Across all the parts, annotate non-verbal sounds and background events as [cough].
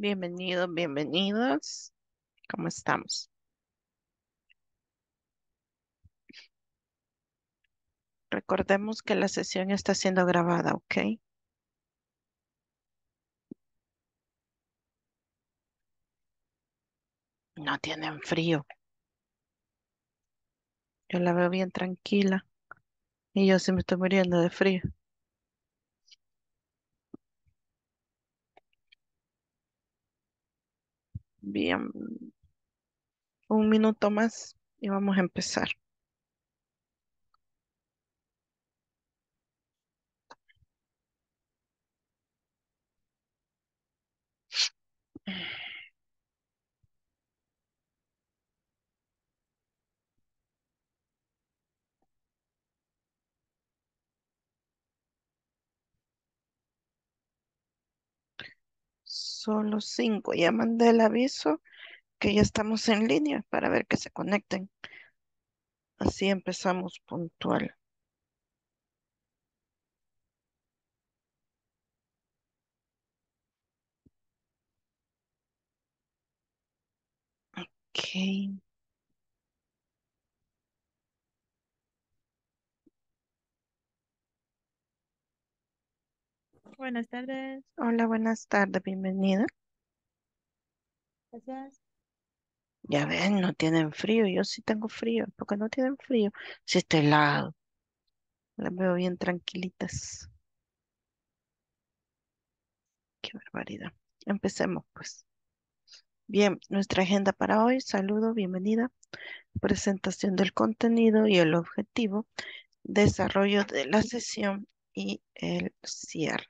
Bienvenidos, bienvenidos. ¿Cómo estamos? Recordemos que la sesión está siendo grabada, ¿ok? No tienen frío. Yo la veo bien tranquila. Y yo sí me estoy muriendo de frío. Bien, un minuto más y vamos a empezar. los cinco. Ya mandé el aviso que ya estamos en línea para ver que se conecten. Así empezamos puntual. Okay. Buenas tardes. Hola, buenas tardes, bienvenida. Gracias. Ya ven, no tienen frío, yo sí tengo frío, qué no tienen frío. Si está helado, las veo bien tranquilitas. Qué barbaridad. Empecemos, pues. Bien, nuestra agenda para hoy, saludo, bienvenida, presentación del contenido y el objetivo, desarrollo de la sesión y el cierre.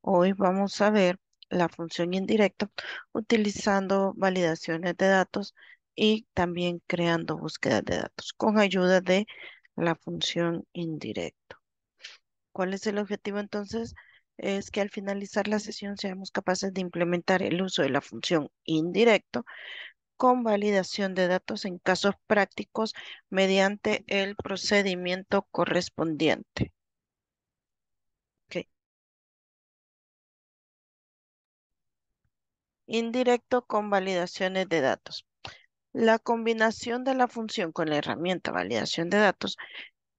Hoy vamos a ver la función indirecta utilizando validaciones de datos y también creando búsquedas de datos con ayuda de la función indirecto. ¿Cuál es el objetivo entonces? Es que al finalizar la sesión seamos capaces de implementar el uso de la función indirecto con validación de datos en casos prácticos mediante el procedimiento correspondiente. indirecto con validaciones de datos. La combinación de la función con la herramienta validación de datos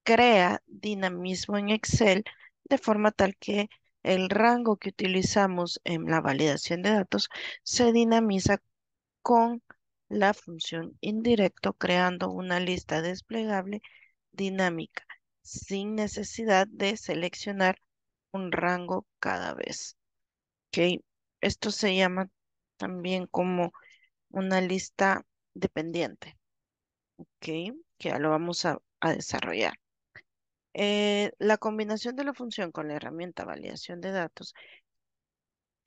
crea dinamismo en Excel de forma tal que el rango que utilizamos en la validación de datos se dinamiza con la función indirecto creando una lista desplegable dinámica sin necesidad de seleccionar un rango cada vez. Esto se llama también como una lista dependiente. Ok, que ya lo vamos a, desarrollar. Eh, la combinación de la función con la herramienta validación de datos,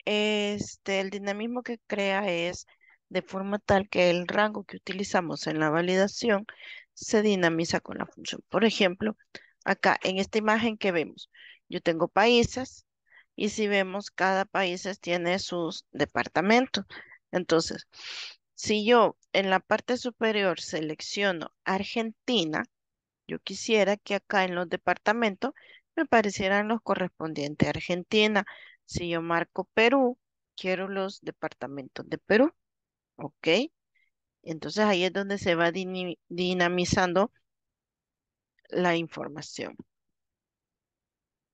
este, el dinamismo que crea es de forma tal que el rango que utilizamos en la validación se dinamiza con la función. Por ejemplo, acá en esta imagen que vemos, yo tengo países, y si vemos, cada país tiene sus departamentos. Entonces, si yo en la parte superior selecciono Argentina, yo quisiera que acá en los departamentos me aparecieran los correspondientes a Argentina. Si yo marco Perú, quiero los departamentos de Perú. ¿Ok? Entonces ahí es donde se va dinamizando la información.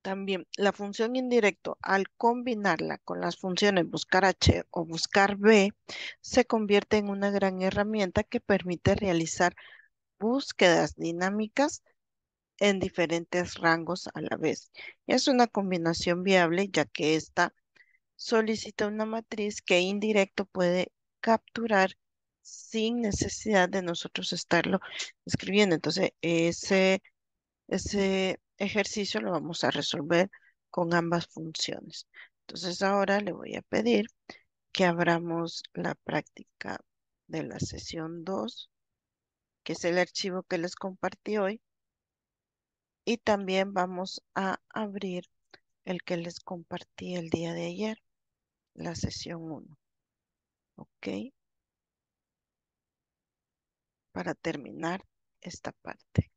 También la función indirecto, al combinarla con las funciones buscar H o buscar B, se convierte en una gran herramienta que permite realizar búsquedas dinámicas en diferentes rangos a la vez. Es una combinación viable ya que esta solicita una matriz que indirecto puede capturar sin necesidad de nosotros estarlo escribiendo. Entonces, ese, ese ejercicio lo vamos a resolver con ambas funciones. Entonces ahora le voy a pedir que abramos la práctica de la sesión 2, que es el archivo que les compartí hoy. Y también vamos a abrir el que les compartí el día de ayer, la sesión 1. ¿Ok? Para terminar esta parte.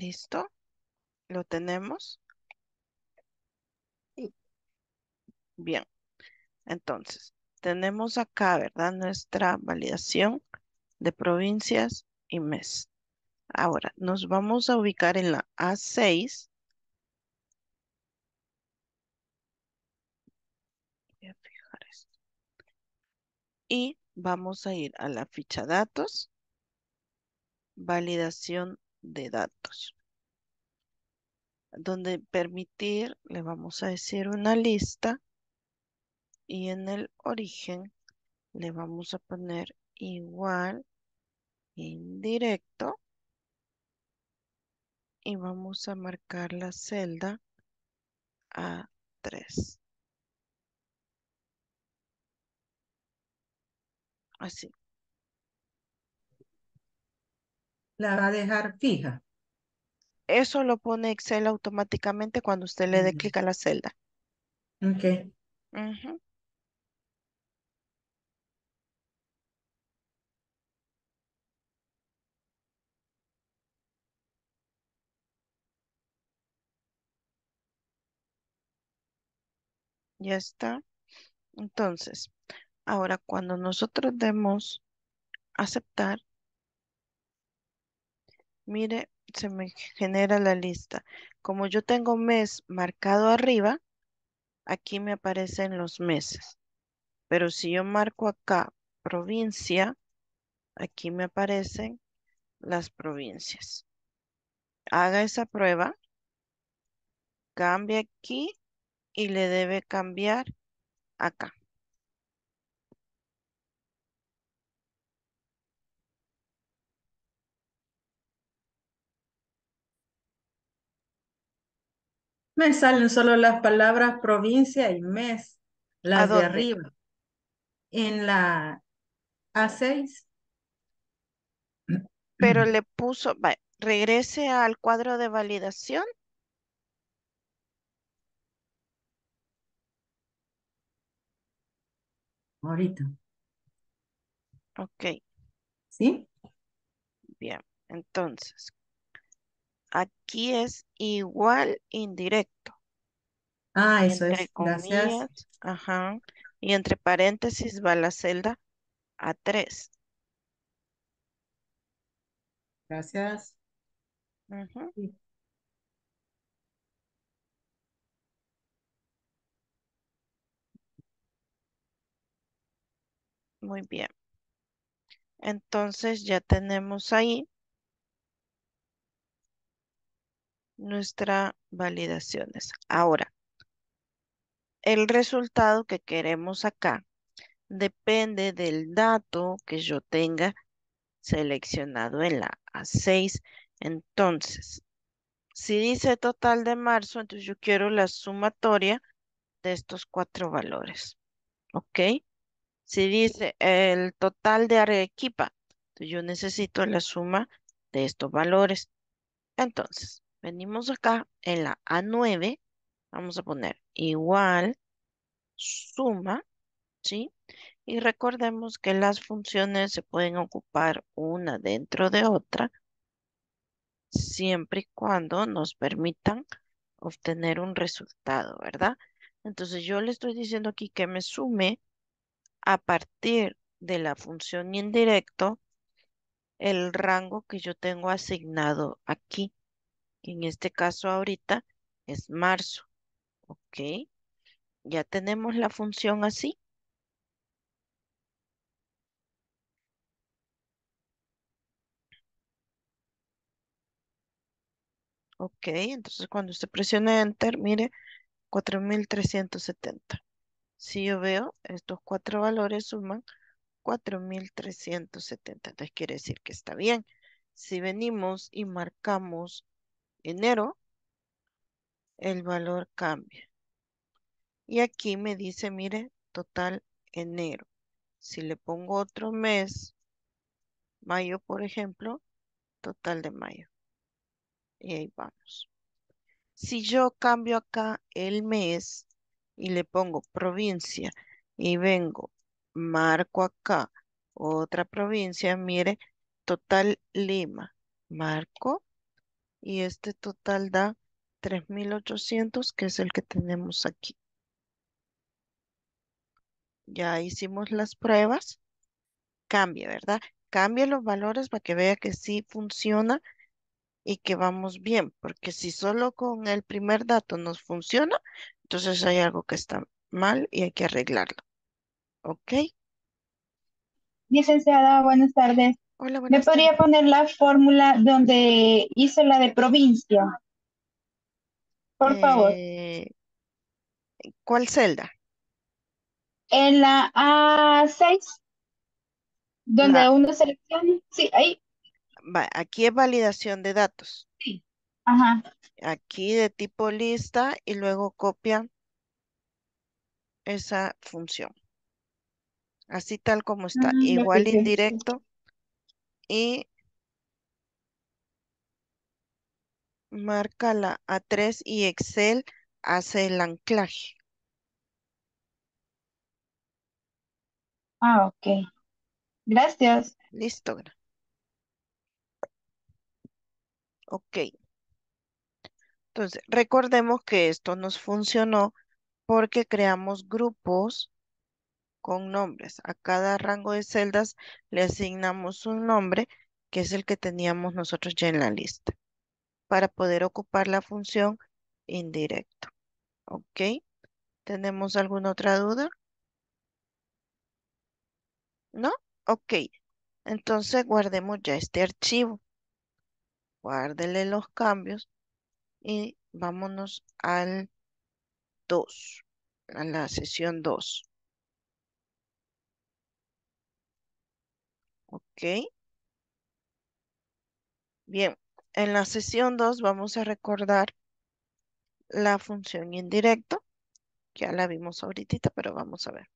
Listo. ¿Lo tenemos? Bien. Entonces, tenemos acá, ¿verdad? Nuestra validación de provincias y mes. Ahora, nos vamos a ubicar en la A6. Y vamos a ir a la ficha datos, validación de datos. Donde permitir, le vamos a decir una lista y en el origen le vamos a poner igual indirecto y vamos a marcar la celda A3. Así. la va a dejar fija. Eso lo pone Excel automáticamente cuando usted le dé mm. clic a la celda. Ok. Ya está. Entonces, ahora cuando nosotros demos aceptar, Mire, se me genera la lista. Como yo tengo mes marcado arriba, aquí me aparecen los meses. Pero si yo marco acá provincia, aquí me aparecen las provincias. Haga esa prueba. cambie aquí y le debe cambiar acá. Me salen solo las palabras provincia y mes, las de arriba. En la A6. Pero [clears throat] le puso, regrese al cuadro de validación. Ahorita. Ok. ¿Sí? Bien, entonces, Aquí es igual indirecto. Ah, eso es. Gracias. Ajá. Y entre paréntesis va la celda A3. Gracias. Muy bien. Entonces ya tenemos ahí nuestras validaciones. Ahora, el resultado que queremos acá depende del dato que yo tenga seleccionado en la A6. Entonces, si dice total de marzo, entonces yo quiero la sumatoria de estos cuatro valores. ¿Ok? Si dice el total de Arequipa, entonces yo necesito la suma de estos valores. Entonces, Venimos acá en la A9, vamos a poner igual, suma, ¿sí? Y recordemos que las funciones se pueden ocupar una dentro de otra, siempre y cuando nos permitan obtener un resultado, ¿verdad? Entonces yo le estoy diciendo aquí que me sume a partir de la función indirecto el rango que yo tengo asignado aquí en este caso ahorita es marzo. ¿Ok? Ya tenemos la función así. Ok, entonces cuando usted presione Enter, mire, 4,370. Si yo veo, estos cuatro valores suman 4,370. Entonces quiere decir que está bien. Si venimos y marcamos enero, el valor cambia. Y aquí me dice, mire, total enero. Si le pongo otro mes, mayo, por ejemplo, total de mayo. Y ahí vamos. Si yo cambio acá el mes y le pongo provincia y vengo, marco acá otra provincia, mire, total Lima. Marco y este total da 3,800, que es el que tenemos aquí. Ya hicimos las pruebas. Cambia, ¿verdad? Cambia los valores para que vea que sí funciona y que vamos bien. Porque si solo con el primer dato nos funciona, entonces hay algo que está mal y hay que arreglarlo. ¿Ok? Licenciada, buenas tardes. ¿Me podría poner la fórmula donde hice la de provincia? Por favor. Eh, ¿Cuál celda? En la A6, donde uno selecciona. Sí, ahí. aquí es validación de datos. Sí. Ajá. Aquí de tipo lista y luego copia esa función. Así tal como está. Ah, igual indirecto y marca la A3 y Excel hace el anclaje. Ah, ok. Gracias. Listo. Ok. Entonces, recordemos que esto nos funcionó porque creamos grupos con nombres. A cada rango de celdas le asignamos un nombre, que es el que teníamos nosotros ya en la lista, para poder ocupar la función indirecto. ¿Ok? ¿Tenemos alguna otra duda? ¿No? Ok. Entonces guardemos ya este archivo. Guárdele los cambios y vámonos al 2, a la sesión 2. Ok. Bien, en la sesión 2 vamos a recordar la función indirecto. Ya la vimos ahorita, pero vamos a ver.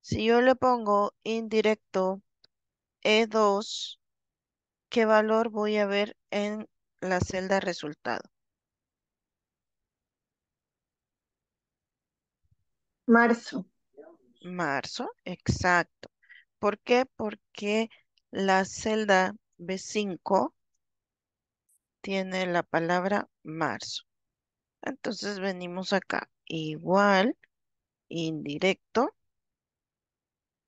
Si yo le pongo indirecto E2, ¿qué valor voy a ver en la celda resultado? Marzo. Marzo, exacto. ¿Por qué? Porque la celda B5 tiene la palabra marzo. Entonces venimos acá igual, indirecto,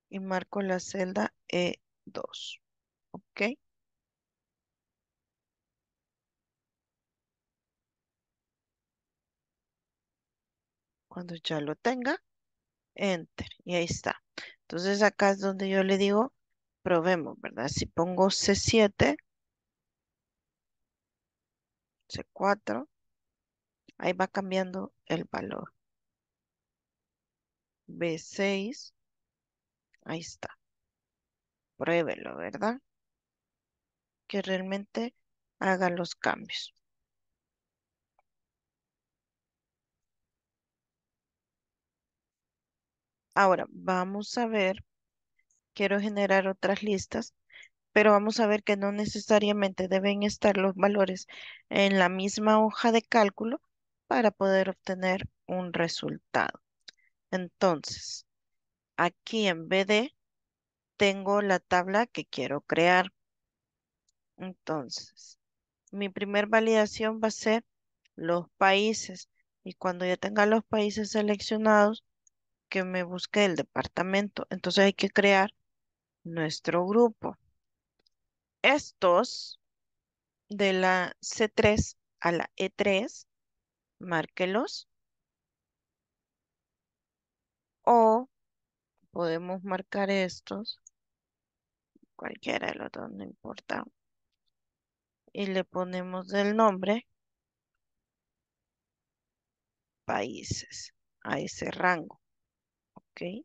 y marco la celda E2. ¿Ok? Cuando ya lo tenga, enter. Y ahí está. Entonces acá es donde yo le digo, probemos, ¿verdad? Si pongo C7, C4, ahí va cambiando el valor. B6, ahí está. Pruébelo, ¿verdad? Que realmente haga los cambios. Ahora, vamos a ver, quiero generar otras listas, pero vamos a ver que no necesariamente deben estar los valores en la misma hoja de cálculo para poder obtener un resultado. Entonces, aquí en BD tengo la tabla que quiero crear. Entonces, mi primer validación va a ser los países. Y cuando ya tenga los países seleccionados, que me busque el departamento. Entonces hay que crear nuestro grupo. Estos de la C3 a la E3, márquelos. O podemos marcar estos, cualquiera de los dos, no importa. Y le ponemos el nombre, países, a ese rango. Y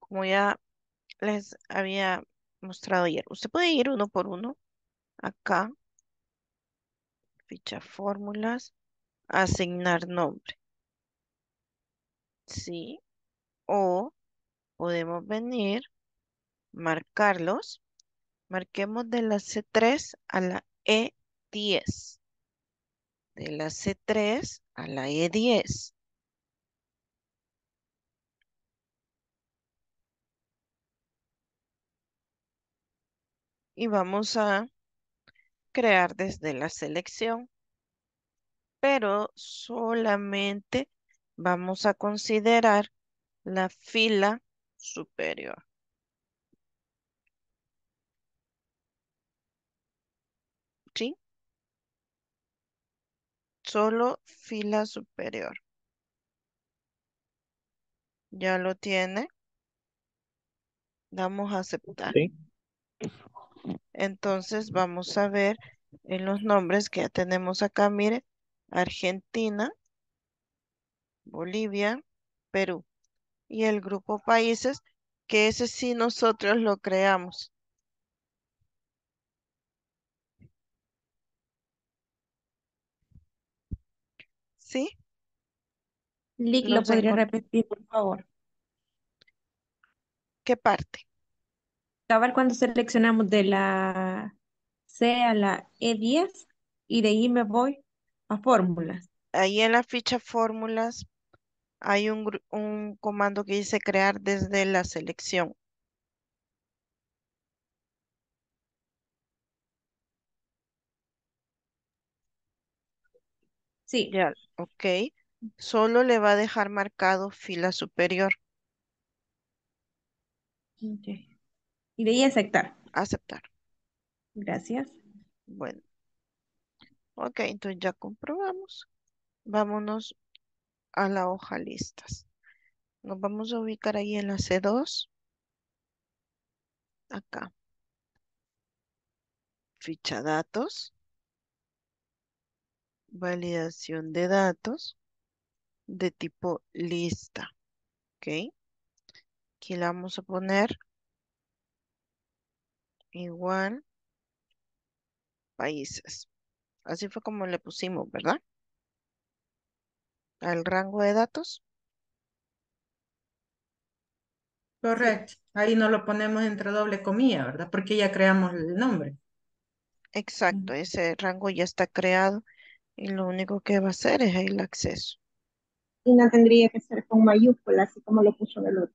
como ya les había mostrado ayer, usted puede ir uno por uno acá, ficha fórmulas, asignar nombre. Sí. O podemos venir, marcarlos Marquemos de la C3 a la E10. De la C3 a la E10. Y vamos a crear desde la selección. Pero solamente vamos a considerar la fila superior. solo fila superior. Ya lo tiene. Damos a aceptar. Entonces vamos a ver en los nombres que ya tenemos acá. Mire, Argentina, Bolivia, Perú. Y el grupo países, que ese sí nosotros lo creamos. ¿Sí? ¿lo podría repetir, por favor? ¿Qué parte? Cabal, cuando seleccionamos de la C a la E10 y de ahí me voy a fórmulas. Ahí en la ficha fórmulas hay un, un comando que dice crear desde la selección. Sí. Ya, ok. Solo le va a dejar marcado fila superior. Ok. Y de ahí aceptar. Aceptar. Gracias. Bueno. Ok, entonces ya comprobamos. Vámonos a la hoja listas. Nos vamos a ubicar ahí en la C2. Acá. Ficha datos validación de datos de tipo lista. ¿Ok? Aquí le vamos a poner igual países. Así fue como le pusimos, ¿verdad? Al rango de datos. Correcto. Ahí no lo ponemos entre doble comilla, ¿verdad? Porque ya creamos el nombre. Exacto, ese rango ya está creado y lo único que va a hacer es el acceso. Y no tendría que ser con mayúsculas, así como lo puso en el otro.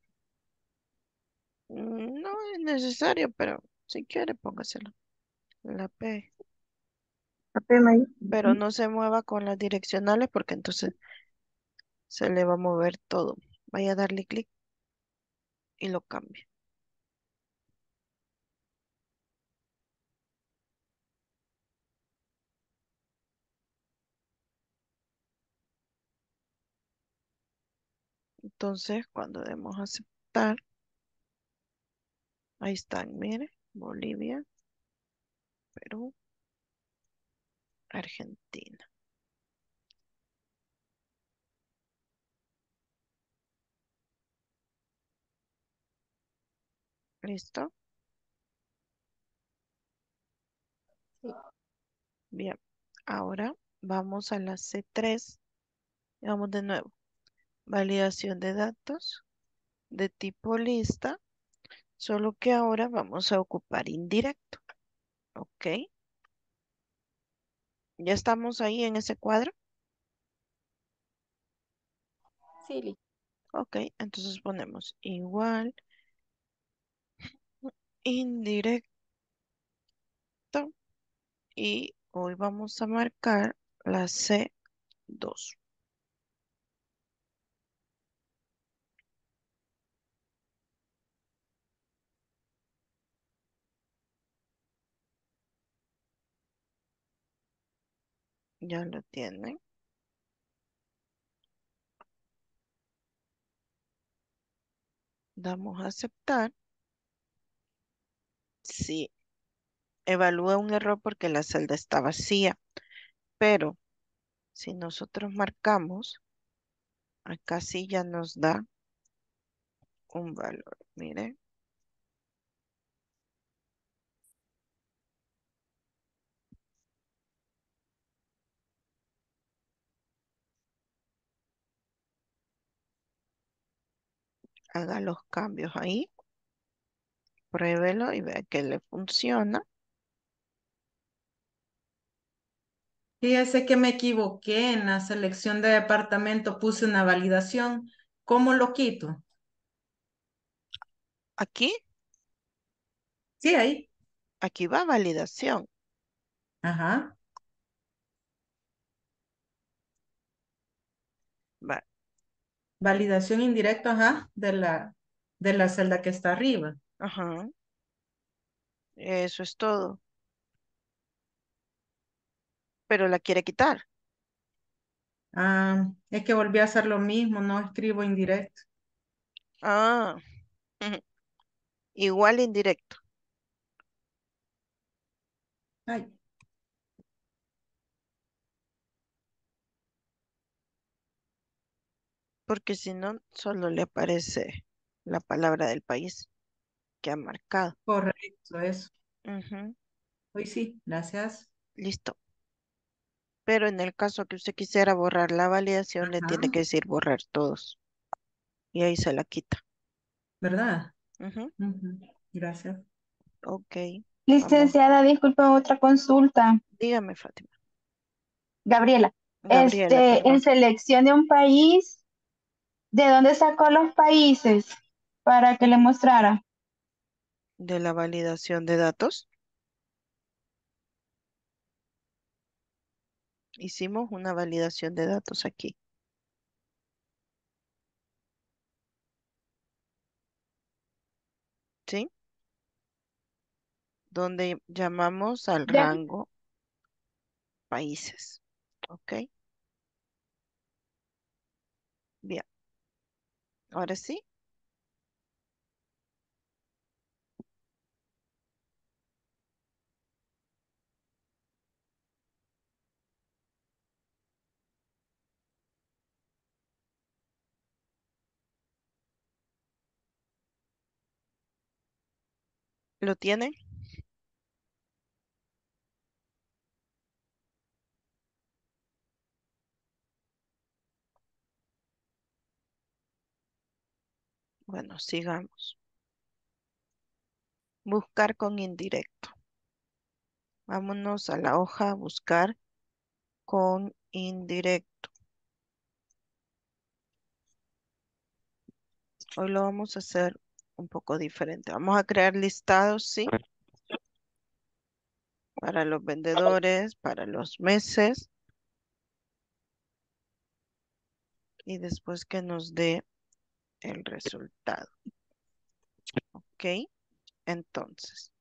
Mm, no es necesario, pero si quiere póngaselo. La P. La P mayúscula. Pero no se mueva con las direccionales porque entonces se le va a mover todo. Vaya a darle clic y lo cambia. Entonces, cuando demos aceptar, ahí están, mire, Bolivia, Perú, Argentina. ¿Listo? Sí. Bien, ahora vamos a la C3 y vamos de nuevo validación de datos de tipo lista, solo que ahora vamos a ocupar indirecto. ¿Ok? ¿Ya estamos ahí en ese cuadro? Sí. Ok, entonces ponemos igual indirecto y hoy vamos a marcar la C2. Ya lo tienen. Damos a aceptar. Sí. Evalúa un error porque la celda está vacía. Pero si nosotros marcamos, acá sí ya nos da un valor. Miren. haga los cambios ahí. Pruébelo y vea que le funciona. Fíjese que me equivoqué en la selección de departamento, puse una validación. ¿Cómo lo quito? ¿Aquí? Sí, ahí. Aquí va validación. Ajá. Va. Validación indirecta, ajá, de la, de la celda que está arriba. Ajá. Eso es todo. Pero la quiere quitar. Ah, es que volví a hacer lo mismo, no escribo indirecto. Ah, [laughs] igual indirecto. Ay. porque si no, solo le aparece la palabra del país que ha marcado. Correcto, eso. Hoy sí, gracias. Listo. Pero en el caso que usted quisiera borrar la validación, le tiene que decir borrar todos. Y ahí se la quita. ¿Verdad? Gracias. Ok. Licenciada, disculpe, otra consulta. Dígame, Fátima. Gabriela, este, en selección de un país, ¿De dónde sacó los países para que le mostrara? De la validación de datos. Hicimos una validación de datos aquí. ¿Sí? Donde llamamos al rango países. ¿Ok? Bien. Ahora sí. ¿Lo tienen? Bueno, sigamos. Buscar con indirecto. Vámonos a la hoja buscar con indirecto. Hoy lo vamos a hacer un poco diferente. Vamos a crear listados, ¿sí? Para los vendedores, para los meses. Y después que nos dé el resultado. Ok, entonces,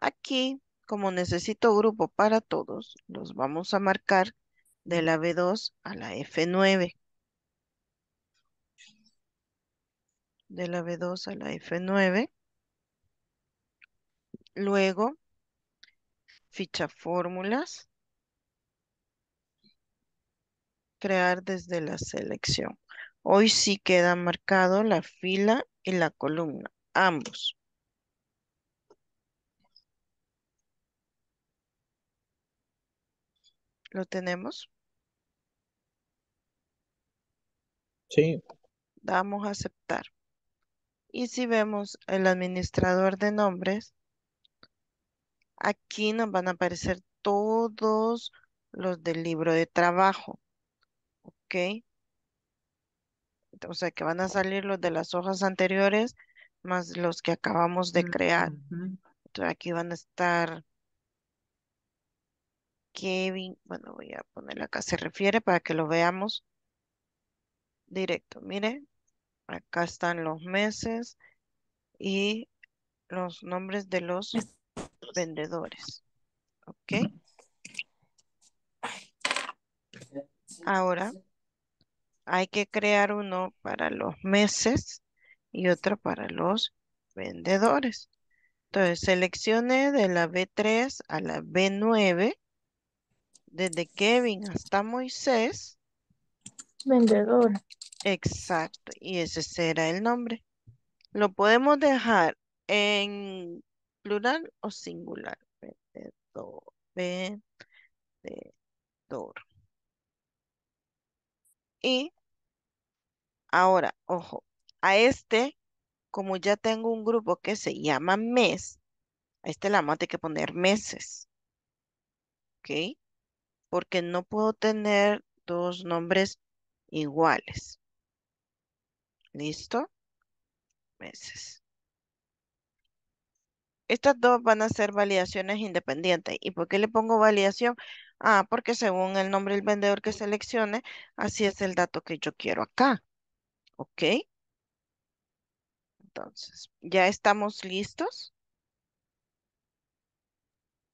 aquí, como necesito grupo para todos, los vamos a marcar de la B2 a la F9. De la B2 a la F9. Luego, ficha fórmulas. Crear desde la selección. Hoy sí queda marcado la fila y la columna, ambos. ¿Lo tenemos? Sí. Damos a aceptar. Y si vemos el administrador de nombres, aquí nos van a aparecer todos los del libro de trabajo. ¿Ok? o sea, que van a salir los de las hojas anteriores más los que acabamos de mm, crear. Entonces aquí van a estar Kevin, bueno, voy a poner acá, se refiere para que lo veamos directo. Mire, acá están los meses y los nombres de los vendedores. ¿Ok? Ahora hay que crear uno para los meses y otro para los vendedores. Entonces, seleccione de la B3 a la B9, desde Kevin hasta Moisés. Vendedor. Exacto, y ese será el nombre. Lo podemos dejar en plural o singular. Vendedor. Vendedor. Y Ahora, ojo, a este, como ya tengo un grupo que se llama mes, a este le vamos a tener que poner meses. ¿Ok? Porque no puedo tener dos nombres iguales. ¿Listo? Meses. Estas dos van a ser validaciones independientes. ¿Y por qué le pongo validación? Ah, porque según el nombre del vendedor que seleccione, así es el dato que yo quiero acá. ¿Ok? Entonces, ¿ya estamos listos?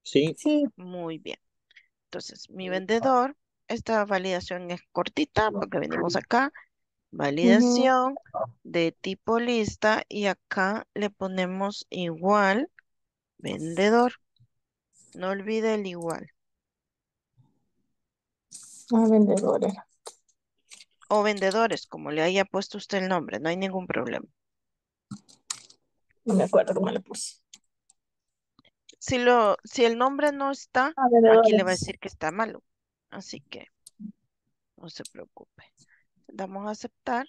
Sí. Sí. Muy bien. Entonces, mi vendedor, esta validación es cortita porque venimos acá. Validación de tipo lista y acá le ponemos igual vendedor. No olvide el igual. Ah, vendedor era o vendedores, como le haya puesto usted el nombre, no hay ningún problema. No me acuerdo cómo le puse. Si, lo, si el nombre no está, ah, aquí le va a decir que está malo. Así que no se preocupe. Damos a aceptar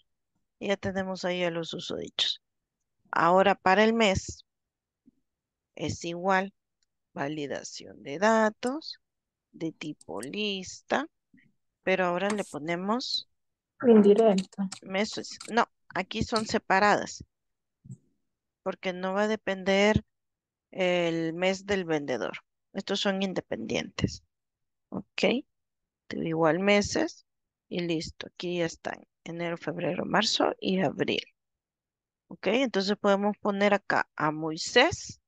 y ya tenemos ahí a los dichos Ahora para el mes es igual validación de datos de tipo lista, pero ahora le ponemos indirecto Meses. No, aquí son separadas. Porque no va a depender el mes del vendedor. Estos son independientes. Ok. Igual meses. Y listo. Aquí ya están. Enero, febrero, marzo y abril. Ok. Entonces podemos poner acá a Moisés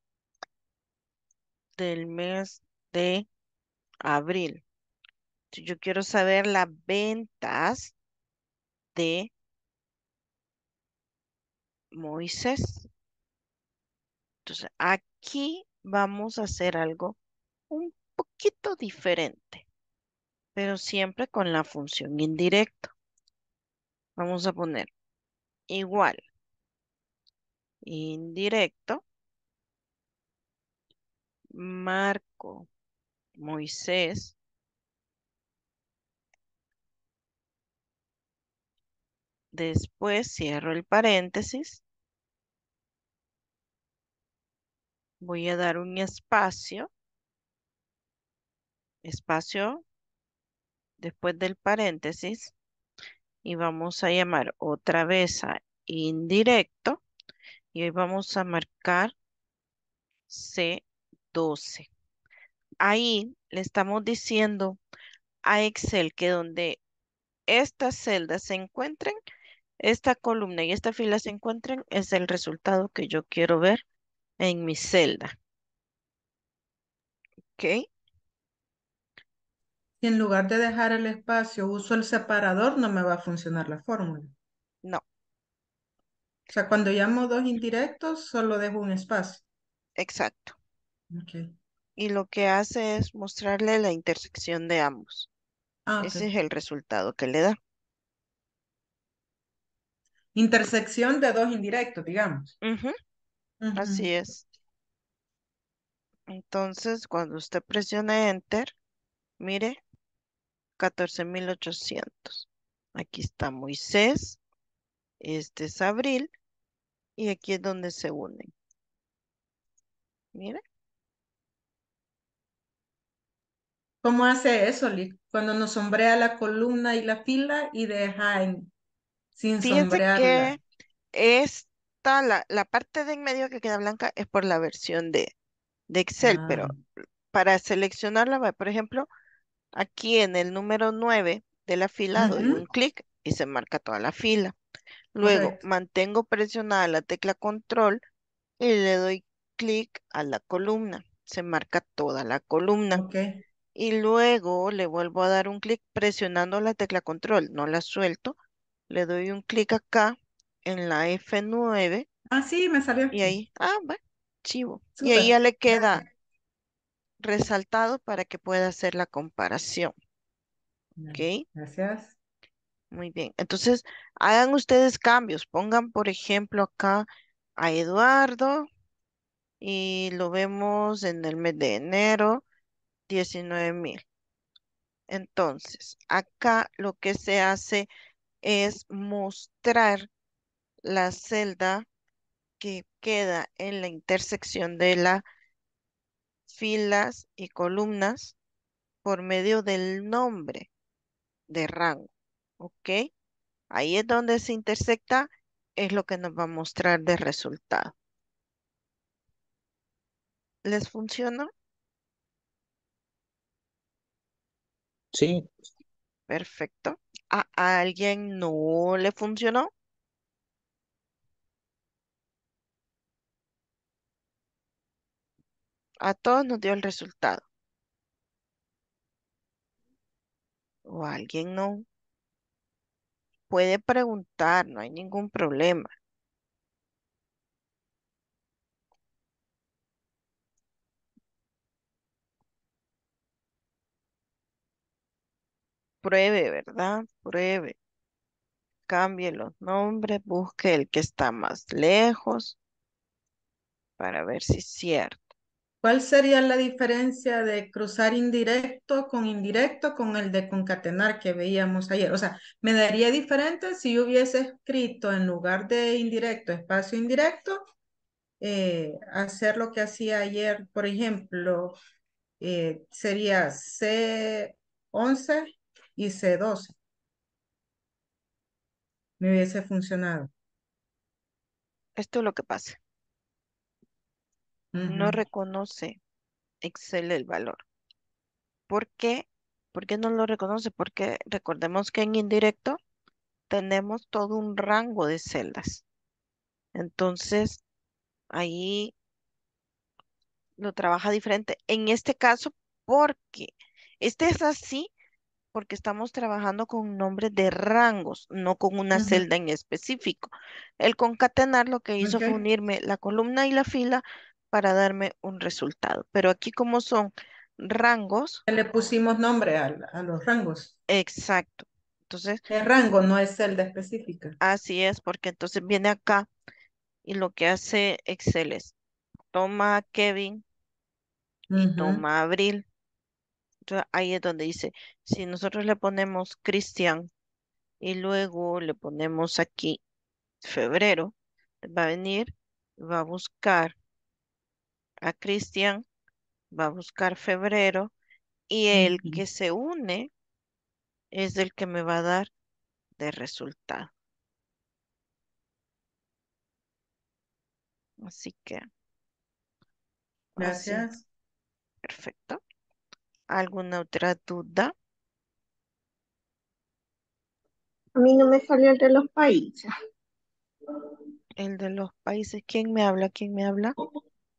del mes de abril. Si yo quiero saber las ventas de Moisés. Entonces, aquí vamos a hacer algo un poquito diferente, pero siempre con la función indirecto. Vamos a poner igual, indirecto, Marco, Moisés, Después cierro el paréntesis. Voy a dar un espacio. Espacio después del paréntesis. Y vamos a llamar otra vez a indirecto. Y hoy vamos a marcar C12. Ahí le estamos diciendo a Excel que donde estas celdas se encuentren, esta columna y esta fila se encuentren, es el resultado que yo quiero ver en mi celda. Ok. Si en lugar de dejar el espacio, uso el separador, no me va a funcionar la fórmula. No. O sea, cuando llamo dos indirectos, solo dejo un espacio. Exacto. Y lo que hace es mostrarle la intersección de ambos. Ah, Ese es el resultado que le da intersección de dos indirectos, digamos. Así es. Entonces, cuando usted presiona Enter, mire, 14,800. Aquí está Moisés, este es Abril, y aquí es donde se unen. Mire. ¿Cómo hace eso, Lick? Cuando nos sombrea la columna y la fila y deja en Fíjense que esta, la, parte de en medio que queda blanca es por la versión de, de Excel, pero ah. para seleccionarla, por ejemplo, aquí en el número 9 de la fila doy un clic y se marca toda la fila. Luego mantengo presionada la tecla control y le doy clic a la columna. Se marca toda la columna. Y luego le vuelvo a dar un clic presionando la tecla control. No la suelto le doy un clic acá en la F9. Ah, sí, me salió. Y ahí, ah, bueno, chivo. Y ahí ya le queda resaltado para que pueda hacer la comparación. ¿Ok? Gracias. Muy bien. Entonces, hagan ustedes cambios. Pongan, por ejemplo, acá a Eduardo y lo vemos en el mes de enero, 19 mil. Entonces, acá lo que se hace es mostrar la celda que queda en la intersección de las filas y columnas por medio del nombre de rango. ¿Ok? Ahí es donde se intersecta, es lo que nos va a mostrar de resultado. ¿Les funciona? Sí. Perfecto a alguien no le funcionó. A todos nos dio el resultado. O alguien no. Puede preguntar, no hay ningún problema. pruebe, ¿verdad? Pruebe. Cambie los nombres, busque el que está más lejos para ver si es cierto. ¿Cuál sería la diferencia de cruzar indirecto con indirecto con el de concatenar que veíamos ayer? O sea, ¿me daría diferente si yo hubiese escrito en lugar de indirecto, espacio indirecto, eh, hacer lo que hacía ayer, por ejemplo, eh, sería C11 y C12. Me hubiese funcionado. Esto es lo que pasa. No reconoce Excel el valor. ¿Por qué? ¿Por qué no lo reconoce? Porque recordemos que en indirecto tenemos todo un rango de celdas. Entonces, ahí lo trabaja diferente. En este caso, porque este es así porque estamos trabajando con nombres de rangos, no con una celda en específico. El concatenar lo que hizo fue unirme la columna y la fila para darme un resultado. Pero aquí como son rangos. Le pusimos nombre a, los rangos. Exacto. Entonces. El rango no es celda específica. Así es, porque entonces viene acá y lo que hace Excel es toma Kevin y toma Abril ahí es donde dice, si nosotros le ponemos Cristian y luego le ponemos aquí febrero, va a venir, va a buscar a Cristian, va a buscar febrero y el que se une es el que me va a dar de resultado. Así que. Gracias. Perfecto. ¿Alguna otra duda? A mí no me salió el de los países. El de los países. ¿Quién me habla? ¿Quién me habla?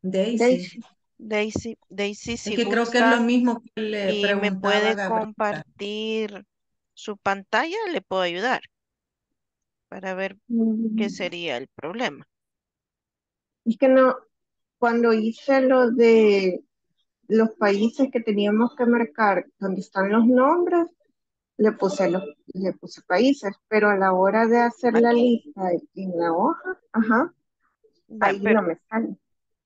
Daisy. Daisy, Daisy, Daisy que creo que es lo mismo que le y me puede compartir su pantalla, le puedo ayudar para ver qué mm. sería el problema. Es que no, cuando hice lo de los países que teníamos que marcar donde están los nombres, le puse, los, le puse países, pero a la hora de hacer la lista en la hoja, ajá, ahí no me sale.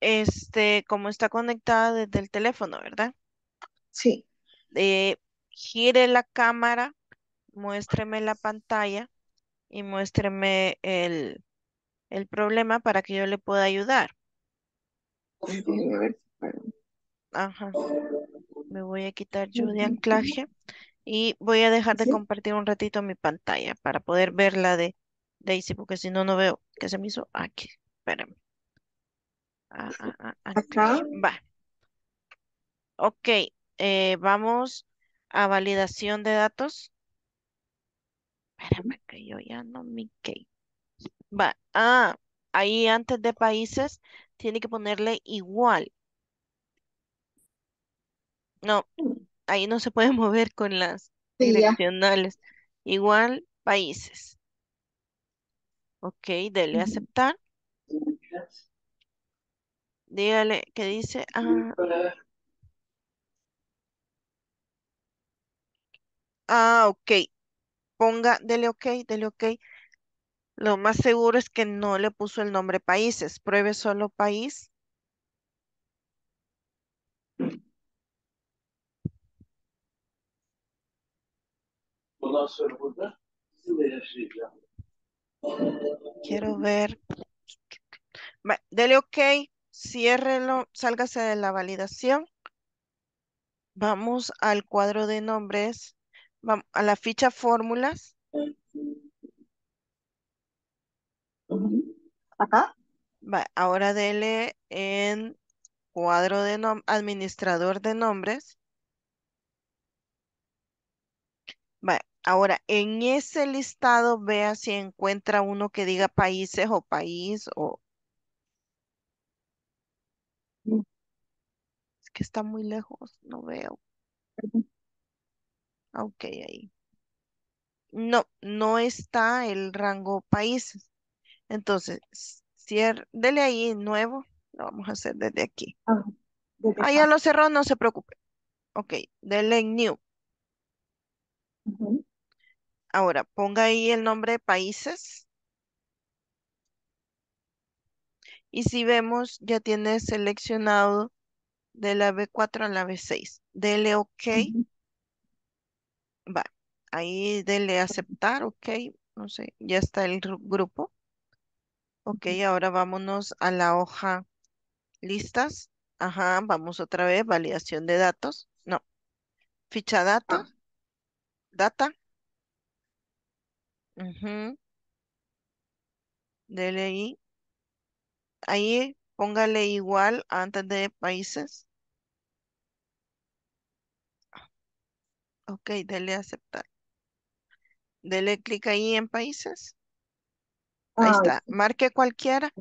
Este, como está conectada desde el teléfono, ¿verdad? Sí. Eh, gire la cámara, muéstreme la pantalla y muéstreme el, problema para que yo le pueda ayudar. Ajá. Me voy a quitar yo de anclaje y voy a dejar de compartir un ratito mi pantalla para poder ver la de Daisy, porque si no, no veo que se me hizo aquí. Espérame. Ah, ah, ah, Acá. Va. Ok, eh, vamos a validación de datos. Espérame que yo ya no me Va, ah, ahí antes de países tiene que ponerle igual no, ahí no se puede [laughs] mover con las direccionales. Igual, países. Ok, dele aceptar. Dígale que dice, ah, ah, ok. Ponga, dele ok, dele ok. Lo más seguro es que no le puso el nombre países. Pruebe solo país. Quiero ver. Dele OK. Ciérrelo. Sálgase de la validación. Vamos al cuadro de nombres. a la ficha fórmulas. Acá. ahora dele en cuadro de administrador de nombres. Ahora, en ese listado vea si encuentra uno que diga países o país o... Mm. Es que está muy lejos, no veo. Ah, ok, ahí. No, no está el rango países. Entonces, cierre, dele ahí nuevo. Lo vamos a hacer desde aquí. Ah, ah ya lo cerró, no se preocupe. Ok, dele en new. Ahora, ponga ahí el nombre de países. Y si vemos, ya tiene seleccionado de la B4 a la B6. Dele OK. Va, ahí dele aceptar, OK. No sé, ya está el grupo. Ok, ahora vámonos a la hoja listas. Ajá, vamos otra vez, validación de datos. No, ficha datos. data, ah. Dele ahí. Ahí póngale igual antes de países. Ok, dele aceptar. Dele clic ahí en países. Ahí está. Marque cualquiera.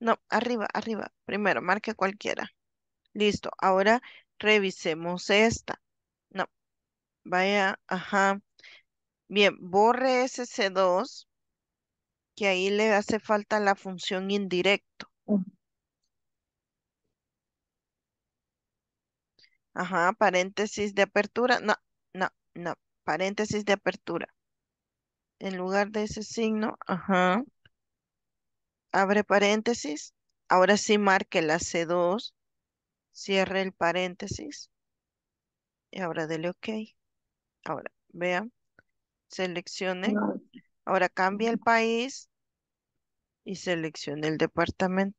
No, arriba, arriba. Primero, marque cualquiera. Listo. Ahora revisemos esta. No, vaya, ajá. Bien, borre ese C2, que ahí le hace falta la función indirecto. Ajá, paréntesis de apertura. No, no, no. Paréntesis de apertura. En lugar de ese signo, ajá. Abre paréntesis. Ahora sí marque la C2. Cierre el paréntesis. Y ahora dele OK. Ahora, vean seleccione. Ahora cambia el país y seleccione el departamento.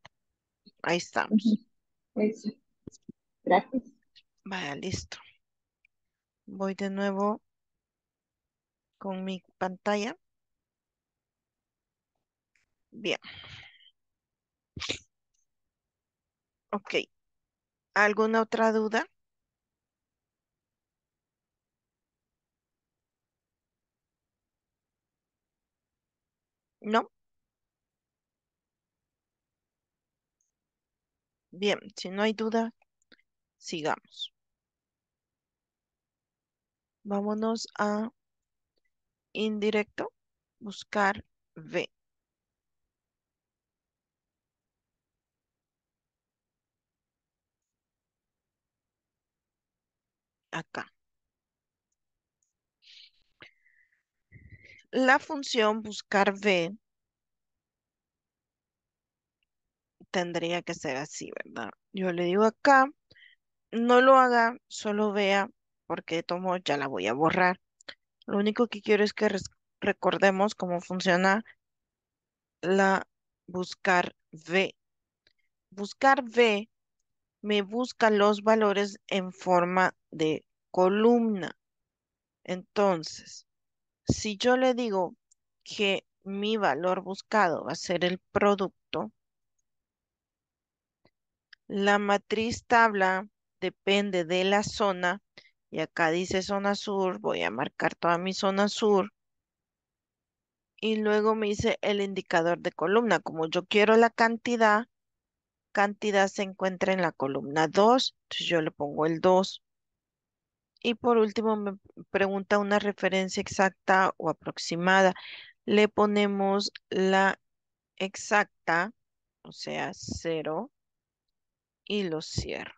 Ahí estamos. Gracias. Vaya, listo. Voy de nuevo con mi pantalla. Bien. Ok. ¿Alguna otra duda? No, bien, si no hay duda, sigamos. Vámonos a indirecto, buscar B. Acá. la función buscar B tendría que ser así, ¿verdad? Yo le digo acá, no lo haga, solo vea, porque tomo ya la voy a borrar. Lo único que quiero es que recordemos cómo funciona la buscar V. Buscar V me busca los valores en forma de columna. Entonces, si yo le digo que mi valor buscado va a ser el producto, la matriz tabla depende de la zona, y acá dice zona sur, voy a marcar toda mi zona sur, y luego me dice el indicador de columna. Como yo quiero la cantidad, cantidad se encuentra en la columna 2, entonces yo le pongo el 2. Y por último, me pregunta una referencia exacta o aproximada. Le ponemos la exacta, o sea, cero, y lo cierro.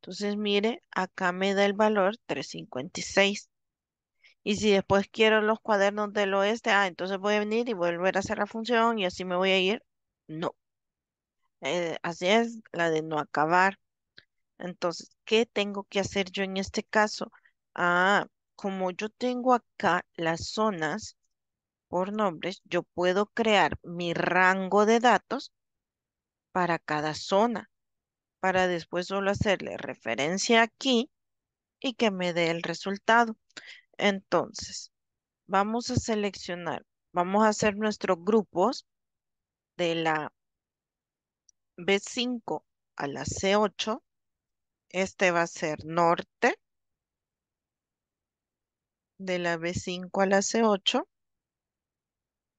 Entonces, mire, acá me da el valor 356. Y si después quiero los cuadernos del oeste, ah, entonces voy a venir y volver a hacer la función y así me voy a ir. No. Eh, así es la de no acabar. Entonces, ¿qué tengo que hacer yo en este caso? Ah, como yo tengo acá las zonas por nombres, yo puedo crear mi rango de datos para cada zona, para después solo hacerle referencia aquí y que me dé el resultado. Entonces, vamos a seleccionar, vamos a hacer nuestros grupos de la B5 a la C8. Este va a ser norte, de la B5 a la C8,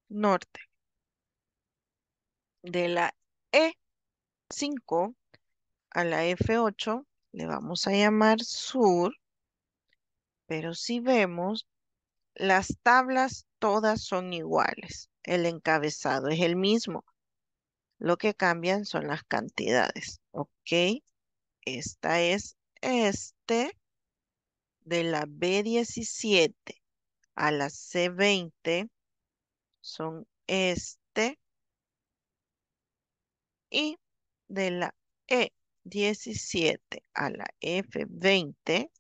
norte. De la E5 a la F8 le vamos a llamar sur, pero si vemos, las tablas todas son iguales. El encabezado es el mismo. Lo que cambian son las cantidades, ¿ok? Esta es este de la B17 a la C20 son este y de la E17 a la F20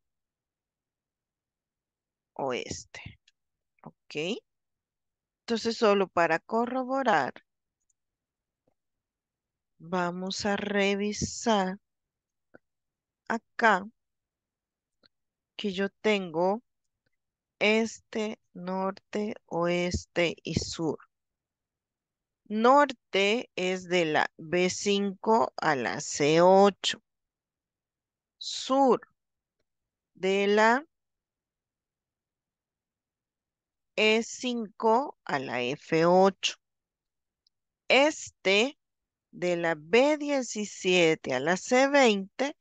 oeste. ¿Ok? Entonces, solo para corroborar, vamos a revisar acá que yo tengo este, norte, oeste y sur. Norte es de la B5 a la C8. Sur de la E5 a la F8. Este de la B17 a la C20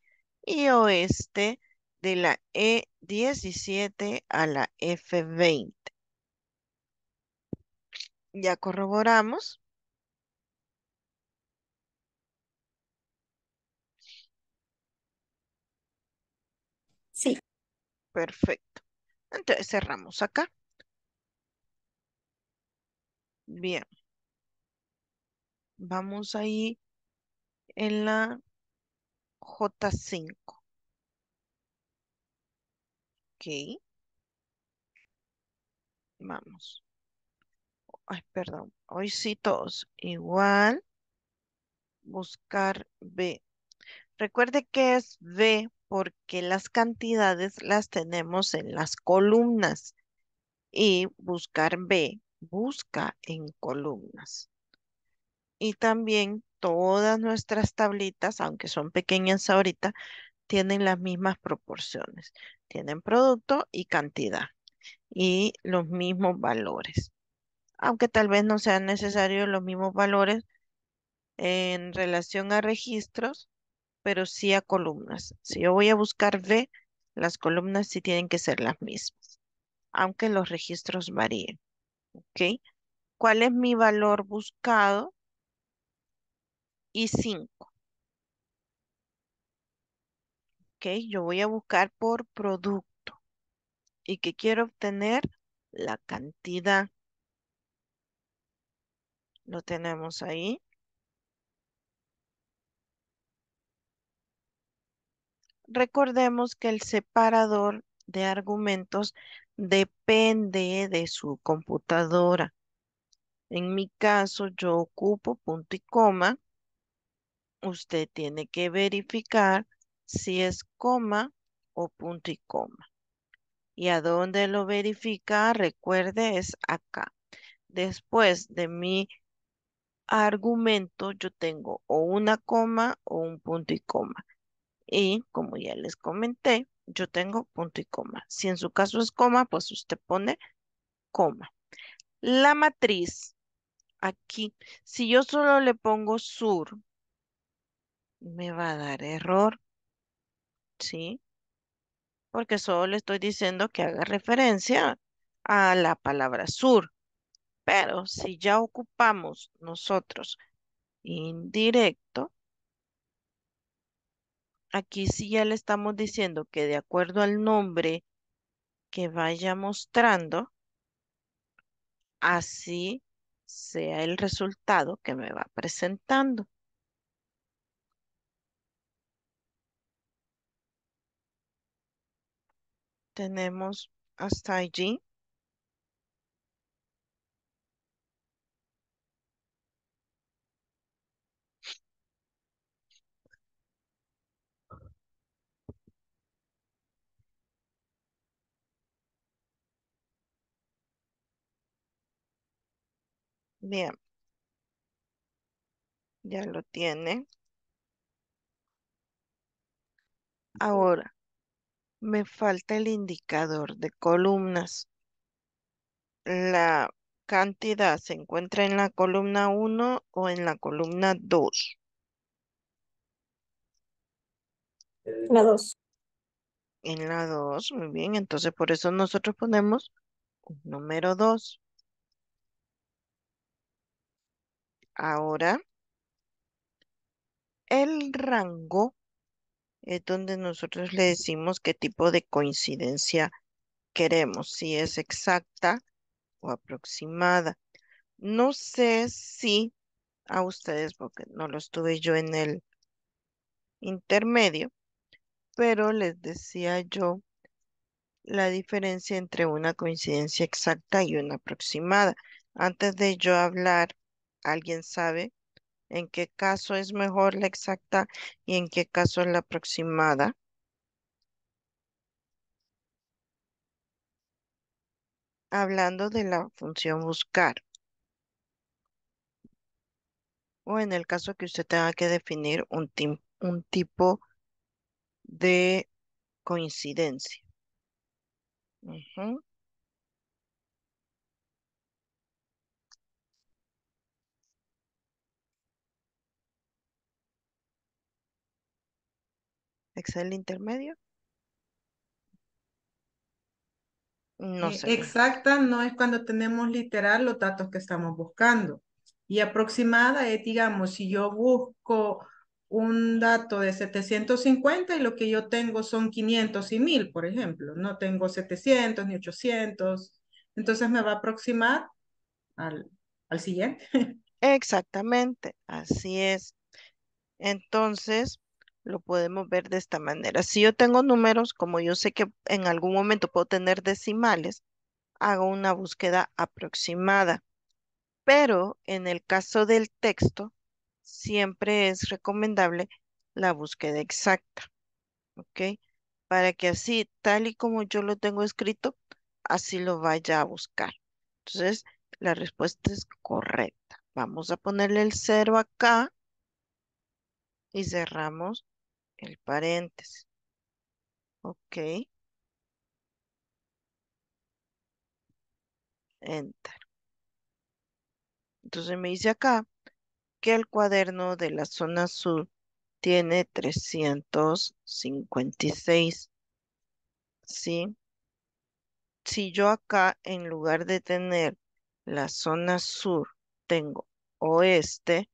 y oeste de la E17 a la F20. Ya corroboramos. Sí. Perfecto. Entonces cerramos acá. Bien. Vamos ahí en la J5. Vamos. perdón. Hoy sí todos. Igual. Buscar B. Recuerde que es B porque las cantidades las tenemos en las columnas. Y buscar B. Busca en columnas. Y también todas nuestras tablitas, aunque son pequeñas ahorita, tienen las mismas proporciones tienen producto y cantidad y los mismos valores. Aunque tal vez no sean necesarios los mismos valores en relación a registros, pero sí a columnas. Si yo voy a buscar B, las columnas sí tienen que ser las mismas, aunque los registros varíen. ¿Ok? ¿Cuál es mi valor buscado? Y 5. yo voy a buscar por producto y que quiero obtener la cantidad. Lo tenemos ahí. Recordemos que el separador de argumentos depende de su computadora. En mi caso, yo ocupo punto y coma. Usted tiene que verificar si es coma o punto y coma. Y a dónde lo verifica, recuerde, es acá. Después de mi argumento, yo tengo o una coma o un punto y coma. Y como ya les comenté, yo tengo punto y coma. Si en su caso es coma, pues usted pone coma. La matriz, aquí, si yo solo le pongo sur, me va a dar error ¿sí? Porque solo le estoy diciendo que haga referencia a la palabra sur. Pero si ya ocupamos nosotros indirecto, aquí sí ya le estamos diciendo que de acuerdo al nombre que vaya mostrando, así sea el resultado que me va presentando. tenemos hasta allí. Bien. Ya lo tiene. Ahora, me falta el indicador de columnas. La cantidad se encuentra en la columna 1 o en la columna 2. La 2. En la 2, muy bien. Entonces, por eso nosotros ponemos un número 2. Ahora, el rango es donde nosotros le decimos qué tipo de coincidencia queremos, si es exacta o aproximada. No sé si a ustedes, porque no lo estuve yo en el intermedio, pero les decía yo la diferencia entre una coincidencia exacta y una aproximada. Antes de yo hablar, ¿alguien sabe en qué caso es mejor la exacta y en qué caso la aproximada. Hablando de la función buscar. O en el caso que usted tenga que definir un, tipo de coincidencia. Excel intermedio. No eh, sé. Exacta no es cuando tenemos literal los datos que estamos buscando. Y aproximada es, digamos, si yo busco un dato de 750 y lo que yo tengo son 500 y 1000, por ejemplo. No tengo 700 ni 800. Entonces me va a aproximar al, al siguiente. [laughs] Exactamente, así es. Entonces, lo podemos ver de esta manera. Si yo tengo números, como yo sé que en algún momento puedo tener decimales, hago una búsqueda aproximada. Pero en el caso del texto, siempre es recomendable la búsqueda exacta. ¿Ok? Para que así, tal y como yo lo tengo escrito, así lo vaya a buscar. Entonces, la respuesta es correcta. Vamos a ponerle el cero acá y cerramos el paréntesis. Ok. Enter. Entonces me dice acá que el cuaderno de la zona sur tiene 356. ¿Sí? Si yo acá, en lugar de tener la zona sur, tengo oeste,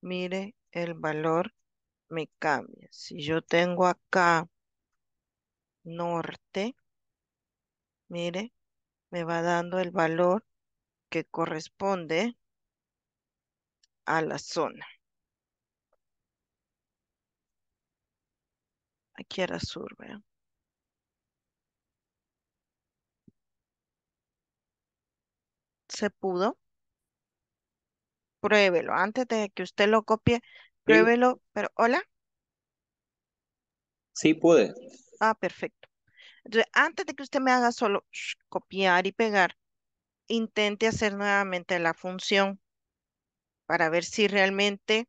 mire, el valor me cambia. Si yo tengo acá norte, mire, me va dando el valor que corresponde a la zona. Aquí era sur, vean. ¿Se pudo? Pruébelo. Antes de que usted lo copie, Pruébelo, pero hola. sí puede. Ah, perfecto. Entonces, antes de que usted me haga solo copiar y pegar, intente hacer nuevamente la función para ver si realmente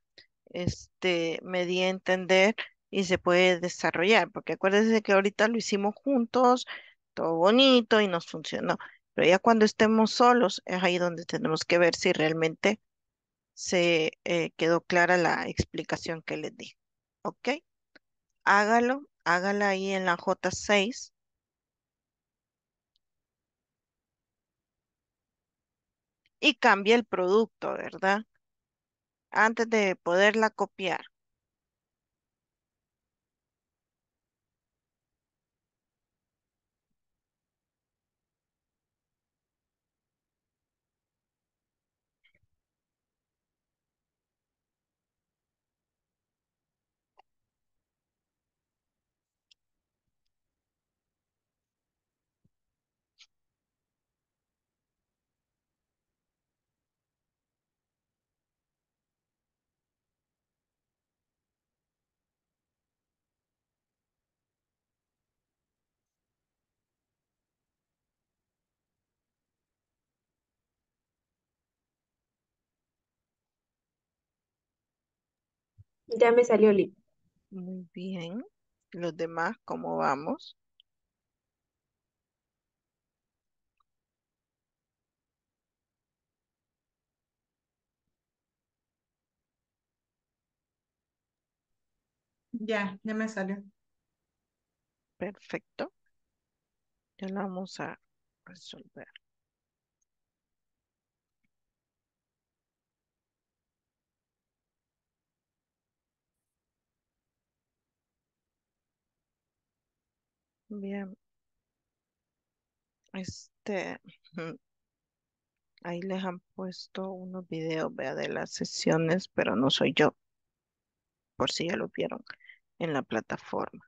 este, me di a entender y se puede desarrollar. Porque acuérdese que ahorita lo hicimos juntos, todo bonito y nos funcionó. Pero ya cuando estemos solos es ahí donde tenemos que ver si realmente se eh, quedó clara la explicación que les di. ¿Ok? Hágalo, Hágalo ahí en la J6. Y cambia el producto, ¿verdad? Antes de poderla copiar. Ya me salió listo. Muy bien. Los demás, ¿cómo vamos? Ya, ya me salió. Perfecto. Ya lo vamos a resolver. Bien, este, ahí les han puesto unos videos, vea, de las sesiones, pero no soy yo, por si ya lo vieron en la plataforma.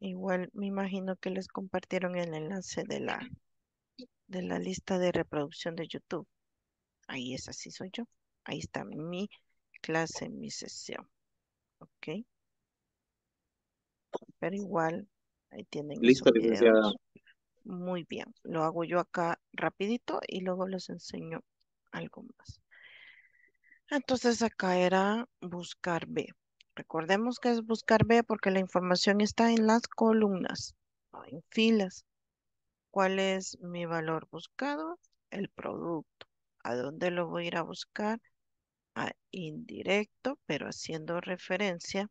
Igual me imagino que les compartieron el enlace de la, de la lista de reproducción de YouTube. Ahí es así soy yo. Ahí está mi clase, mi sesión. Ok. Pero igual, ahí tienen Listo, Muy bien. Lo hago yo acá rapidito y luego les enseño algo más. Entonces acá era buscar B. Recordemos que es buscar B porque la información está en las columnas, no en filas. ¿Cuál es mi valor buscado? El producto. ¿A dónde lo voy a ir a buscar? indirecto, pero haciendo referencia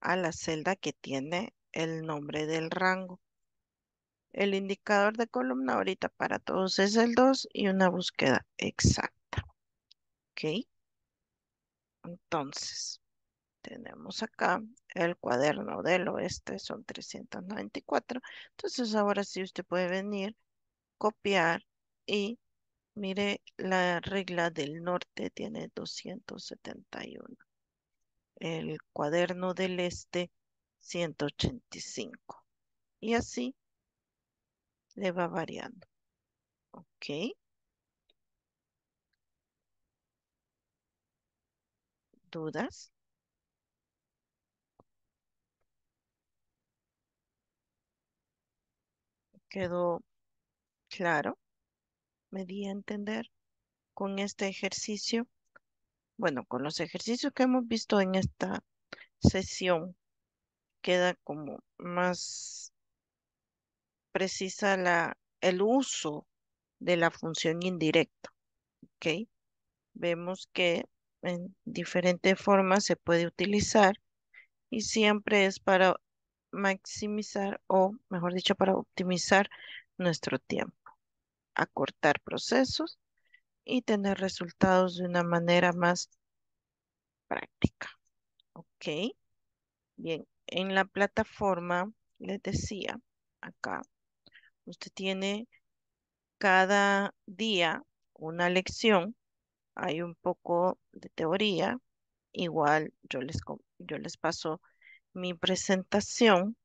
a la celda que tiene el nombre del rango. El indicador de columna ahorita para todos es el 2 y una búsqueda exacta. ¿Ok? Entonces, tenemos acá el cuaderno del oeste, son 394. Entonces, ahora sí usted puede venir, copiar y Mire, la regla del norte tiene 271. El cuaderno del este, 185. Y así le va variando. Ok. ¿Dudas? ¿Quedó claro? me di a entender con este ejercicio, bueno, con los ejercicios que hemos visto en esta sesión, queda como más precisa la, el uso de la función indirecta, ¿ok? Vemos que en diferentes formas se puede utilizar y siempre es para maximizar o, mejor dicho, para optimizar nuestro tiempo acortar procesos y tener resultados de una manera más práctica. Ok. Bien, en la plataforma les decía acá, usted tiene cada día una lección, hay un poco de teoría, igual yo les, yo les paso mi presentación,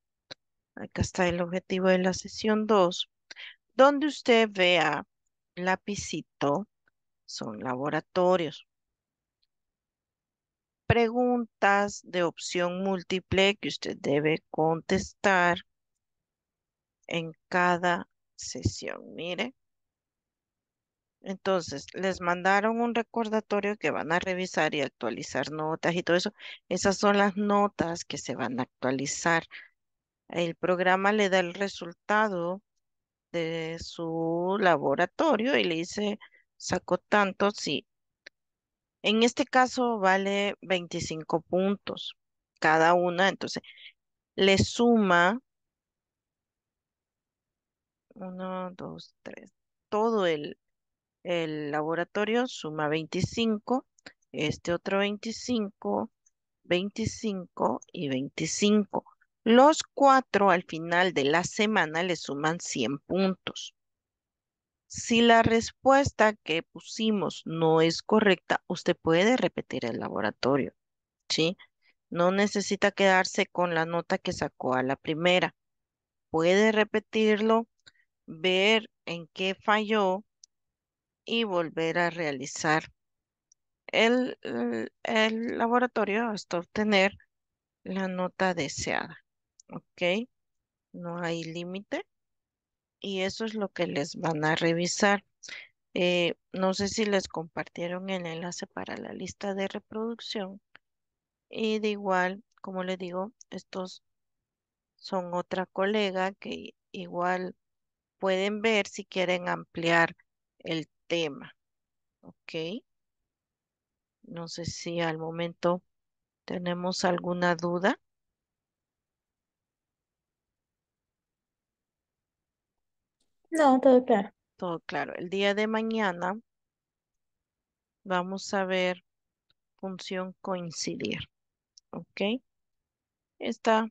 acá está el objetivo de la sesión 2, donde usted vea lapicito, son laboratorios. Preguntas de opción múltiple que usted debe contestar en cada sesión. Mire. Entonces, les mandaron un recordatorio que van a revisar y actualizar notas y todo eso. Esas son las notas que se van a actualizar. El programa le da el resultado de su laboratorio y le dice, sacó tanto, sí. En este caso vale 25 puntos cada una, entonces le suma 1, 2, 3, todo el, el laboratorio suma 25, este otro 25, 25 y 25. Los cuatro al final de la semana le suman 100 puntos. Si la respuesta que pusimos no es correcta, usted puede repetir el laboratorio, ¿sí? No necesita quedarse con la nota que sacó a la primera. Puede repetirlo, ver en qué falló y volver a realizar el, laboratorio hasta obtener la nota deseada ok, no hay límite y eso es lo que les van a revisar. Eh, no sé si les compartieron el enlace para la lista de reproducción y de igual, como les digo, estos son otra colega que igual pueden ver si quieren ampliar el tema. Ok. No sé si al momento tenemos alguna duda. No, todo claro. Todo claro. El día de mañana vamos a ver función coincidir. ¿Ok? Esta,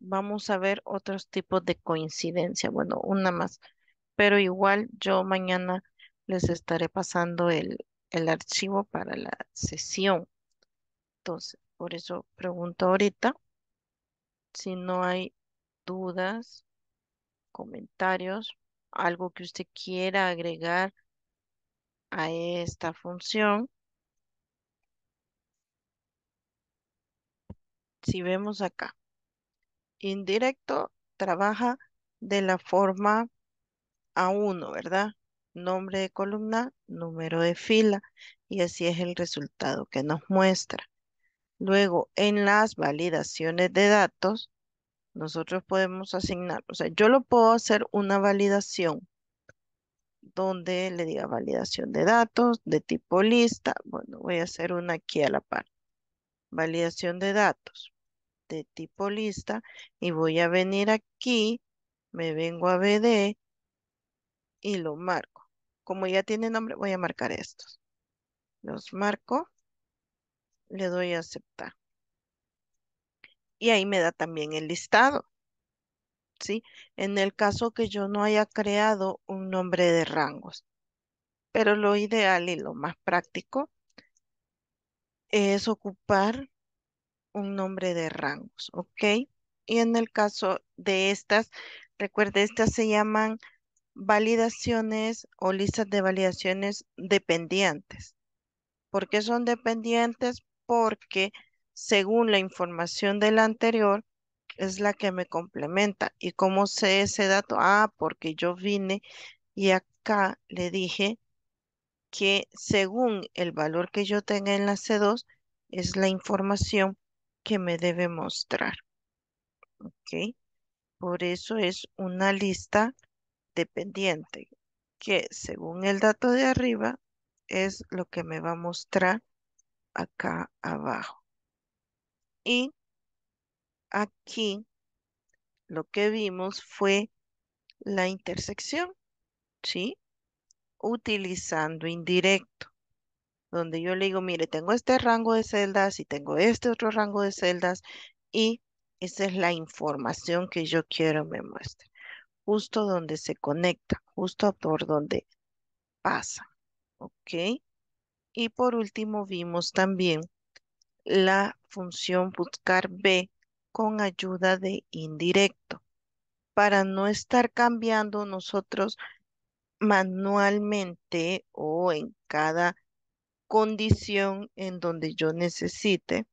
vamos a ver otros tipos de coincidencia. Bueno, una más. Pero igual yo mañana les estaré pasando el, el archivo para la sesión. Entonces, por eso pregunto ahorita si no hay dudas comentarios, algo que usted quiera agregar a esta función. Si vemos acá, indirecto trabaja de la forma A1, ¿verdad? Nombre de columna, número de fila, y así es el resultado que nos muestra. Luego, en las validaciones de datos, nosotros podemos asignar, o sea, yo lo puedo hacer una validación donde le diga validación de datos de tipo lista. Bueno, voy a hacer una aquí a la par. Validación de datos de tipo lista y voy a venir aquí, me vengo a BD y lo marco. Como ya tiene nombre, voy a marcar estos. Los marco, le doy a aceptar y ahí me da también el listado. ¿Sí? En el caso que yo no haya creado un nombre de rangos. Pero lo ideal y lo más práctico es ocupar un nombre de rangos, ¿ok? Y en el caso de estas, recuerde, estas se llaman validaciones o listas de validaciones dependientes. ¿Por qué son dependientes? Porque según la información del anterior, es la que me complementa. ¿Y cómo sé ese dato? Ah, porque yo vine y acá le dije que según el valor que yo tenga en la C2, es la información que me debe mostrar. ¿Ok? Por eso es una lista dependiente, que según el dato de arriba, es lo que me va a mostrar acá abajo. Y aquí lo que vimos fue la intersección, ¿sí? Utilizando indirecto, donde yo le digo, mire, tengo este rango de celdas y tengo este otro rango de celdas y esa es la información que yo quiero me muestre, justo donde se conecta, justo por donde pasa, ¿ok? Y por último vimos también la función buscar B con ayuda de indirecto para no estar cambiando nosotros manualmente o en cada condición en donde yo necesite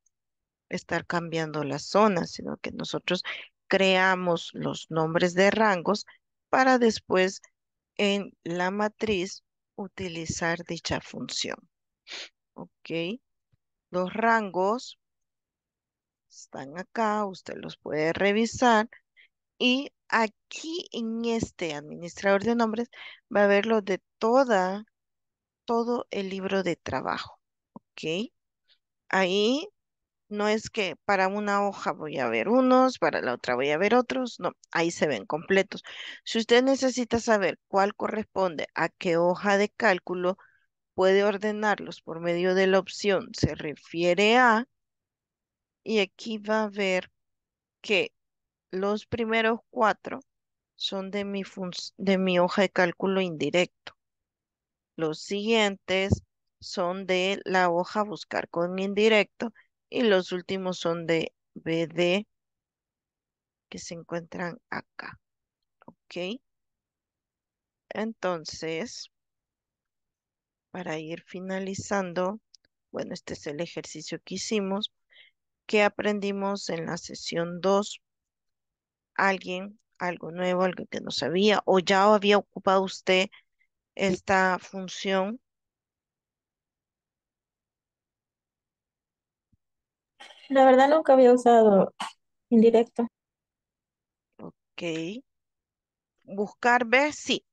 estar cambiando la zona, sino que nosotros creamos los nombres de rangos para después en la matriz utilizar dicha función. ¿Ok? Los rangos están acá, usted los puede revisar. Y aquí en este administrador de nombres va a ver lo de toda, todo el libro de trabajo. ¿Ok? Ahí no es que para una hoja voy a ver unos, para la otra voy a ver otros. No, ahí se ven completos. Si usted necesita saber cuál corresponde a qué hoja de cálculo, puede ordenarlos por medio de la opción se refiere a, y aquí va a ver que los primeros cuatro son de mi, de mi hoja de cálculo indirecto. Los siguientes son de la hoja buscar con indirecto y los últimos son de BD que se encuentran acá. ¿Ok? Entonces, para ir finalizando, bueno, este es el ejercicio que hicimos, que aprendimos en la sesión 2. Alguien, algo nuevo, algo que no sabía, o ya había ocupado usted esta función. La verdad nunca había usado indirecto. Ok. Buscar B, sí.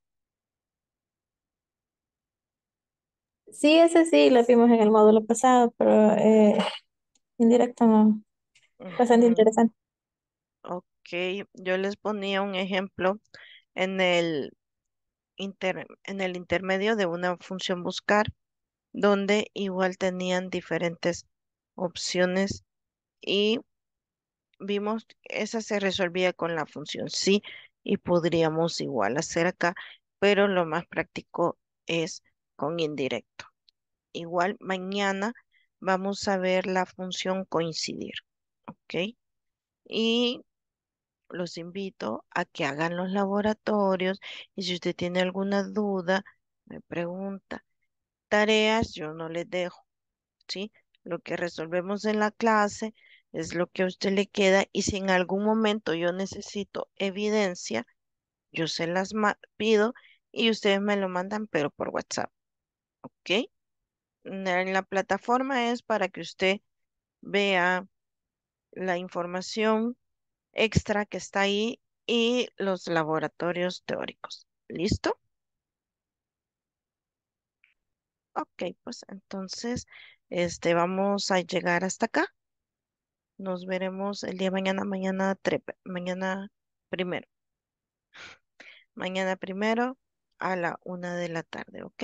Sí, ese sí, lo vimos en el módulo pasado, pero eh, indirecto Bastante interesante. Ok, yo les ponía un ejemplo en el, en el intermedio de una función buscar, donde igual tenían diferentes opciones y vimos esa se resolvía con la función sí y podríamos igual hacer acá, pero lo más práctico es con indirecto. Igual mañana vamos a ver la función coincidir, ¿ok? Y los invito a que hagan los laboratorios y si usted tiene alguna duda, me pregunta. Tareas yo no les dejo, ¿sí? Lo que resolvemos en la clase es lo que a usted le queda y si en algún momento yo necesito evidencia, yo se las pido y ustedes me lo mandan, pero por WhatsApp. ¿ok? La plataforma es para que usted vea la información extra que está ahí y los laboratorios teóricos. ¿Listo? Ok, pues entonces este, vamos a llegar hasta acá. Nos veremos el día de mañana, mañana, mañana primero. Mañana primero a la una de la tarde, ¿ok?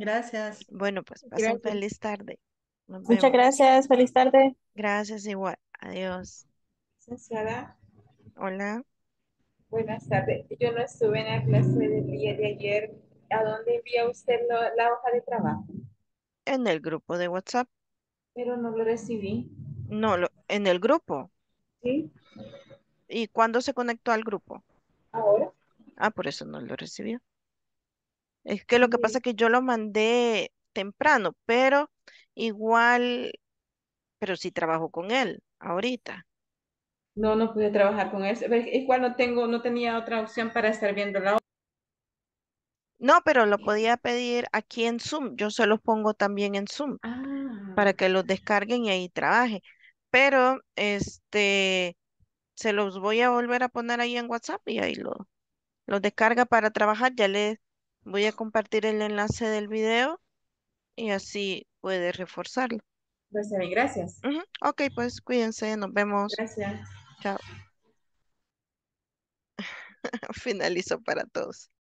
Gracias. Bueno, pues pasen feliz tarde. Muchas gracias. Feliz tarde. Gracias igual. Adiós. Licenciada. Hola. Buenas tardes. Yo no estuve en la clase del día de ayer. ¿A dónde envía usted la hoja de trabajo? En el grupo de WhatsApp. Pero no lo recibí. No, lo, en el grupo. Sí. ¿Y cuándo se conectó al grupo? Ahora. Ah, por eso no lo recibió. Es que lo que pasa es que yo lo mandé temprano, pero igual, pero sí trabajo con él ahorita. No, no pude trabajar con él. Igual no tengo, no tenía otra opción para estar viendo la No, pero lo eh. podía pedir aquí en Zoom. Yo se los pongo también en Zoom ah. para que los descarguen y ahí trabaje. Pero este se los voy a volver a poner ahí en WhatsApp y ahí lo, los descarga para trabajar. Ya le Voy a compartir el enlace del video y así puede reforzarlo. Pues bien, gracias. Ok, pues cuídense, nos vemos. Gracias. Chao. [laughs] Finalizo para todos.